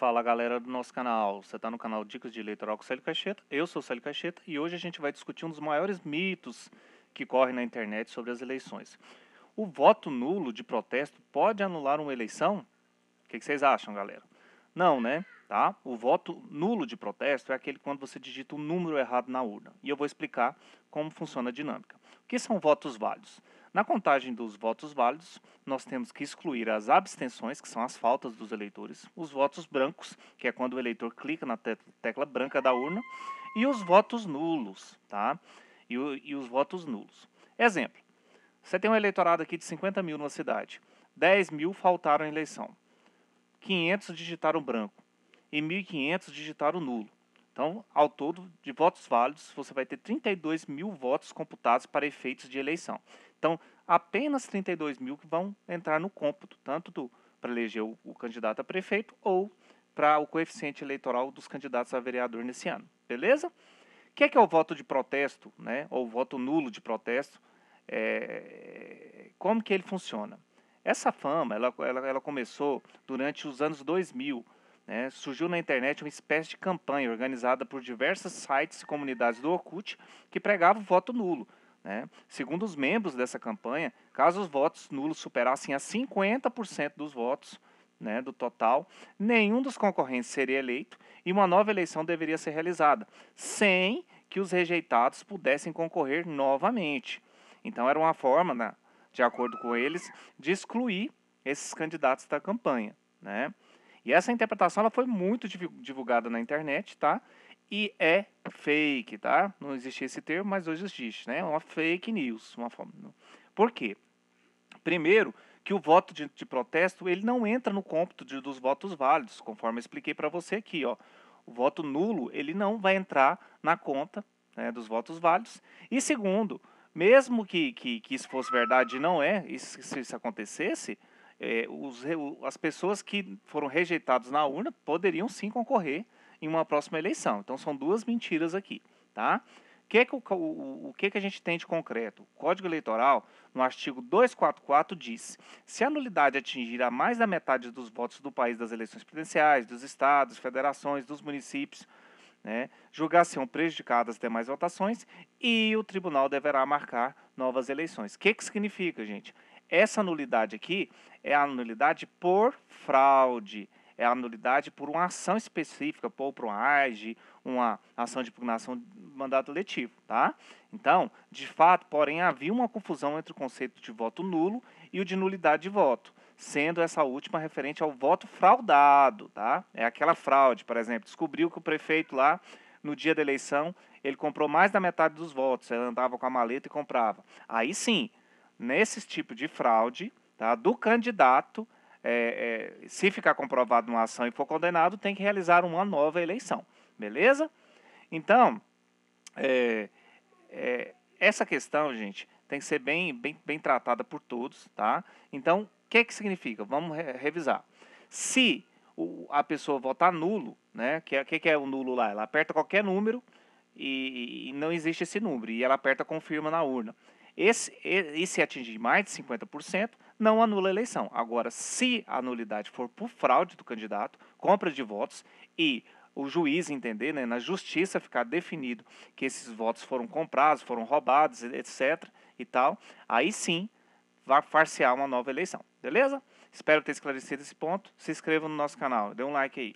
Fala galera do nosso canal, você está no canal Dicas de Eleitoral, com Célio Caixeta, eu sou Célio Caixeta e hoje a gente vai discutir um dos maiores mitos que corre na internet sobre as eleições. O voto nulo de protesto pode anular uma eleição? O que, vocês acham, galera? Não, né? Tá? O voto nulo de protesto é aquele quando você digita um número errado na urna. E eu vou explicar como funciona a dinâmica. O que são votos válidos? Na contagem dos votos válidos, nós temos que excluir as abstenções, que são as faltas dos eleitores, os votos brancos, que é quando o eleitor clica na tecla branca da urna, e os votos nulos, tá? E, o, e os votos nulos. Exemplo: você tem um eleitorado aqui de 50 mil numa cidade, 10 mil faltaram à eleição, 500 digitaram branco e 1.500 digitaram nulo. Então, ao todo, de votos válidos, você vai ter 32 mil votos computados para efeitos de eleição. Então, apenas 32 mil que vão entrar no cômputo, tanto para eleger o, o candidato a prefeito ou para o coeficiente eleitoral dos candidatos a vereador nesse ano. Beleza? O que é, que é o voto de protesto, né? ou voto nulo de protesto? É, como que ele funciona? Essa fama, ela, ela, ela começou durante os anos 2000, né? surgiu na internet uma espécie de campanha organizada por diversos sites e comunidades do Orkut que pregava o voto nulo, né? Segundo os membros dessa campanha, caso os votos nulos superassem a 50% dos votos né, do total, nenhum dos concorrentes seria eleito e uma nova eleição deveria ser realizada, sem que os rejeitados pudessem concorrer novamente. Então, era uma forma, né, de acordo com eles, de excluir esses candidatos da campanha. Né? E essa interpretação ela foi muito divulgada na internet, tá? e é fake, tá? Não existia esse termo, mas hoje existe, né? Uma fake news, uma forma. Né? Por quê? Primeiro, que o voto de, de protesto ele não entra no cômputo de, dos votos válidos, conforme eu expliquei para você aqui, ó. O voto nulo ele não vai entrar na conta né, dos votos válidos. E segundo, mesmo que, que, que isso fosse verdade, não é. Isso, se isso acontecesse, é, os, as pessoas que foram rejeitadas na urna poderiam sim concorrer em uma próxima eleição. Então são duas mentiras aqui, tá? Que que o, o, o que, que a gente tem de concreto? O Código Eleitoral, no artigo 244, diz: se a nulidade atingir a mais da metade dos votos do país das eleições presidenciais, dos estados, federações, dos municípios, né, julgar-se-ão prejudicadas as demais votações e o tribunal deverá marcar novas eleições. O que, que significa, gente? Essa nulidade aqui é a nulidade por fraude é a nulidade por uma ação específica, por um uma AGE, uma ação de impugnação de mandato letivo, tá? Então, de fato, porém, havia uma confusão entre o conceito de voto nulo e o de nulidade de voto, sendo essa última referente ao voto fraudado, tá? É aquela fraude, por exemplo, descobriu que o prefeito lá no dia da eleição, ele comprou mais da metade dos votos, ele andava com a maleta e comprava. Aí sim, nesses tipo de fraude, tá? Do candidato, é, é, se ficar comprovado uma ação e for condenado, tem que realizar uma nova eleição. Beleza? Então, é, é, essa questão, gente, tem que ser bem, bem, bem tratada por todos, tá? Então, o que, é que significa? Vamos re revisar. Se o, a pessoa votar nulo, né? O que, é, que, que é o nulo lá? Ela aperta qualquer número e, e, não existe esse número. E ela aperta confirma na urna. Esse, e, e se atingir mais de 50%, não anula a eleição. Agora, se a nulidade for por fraude do candidato, compra de votos e o juiz entender, né, na justiça ficar definido que esses votos foram comprados, foram roubados, etc. e tal, aí sim vai farsear uma nova eleição. Beleza? Espero ter esclarecido esse ponto. Se inscreva no nosso canal, dê um like aí.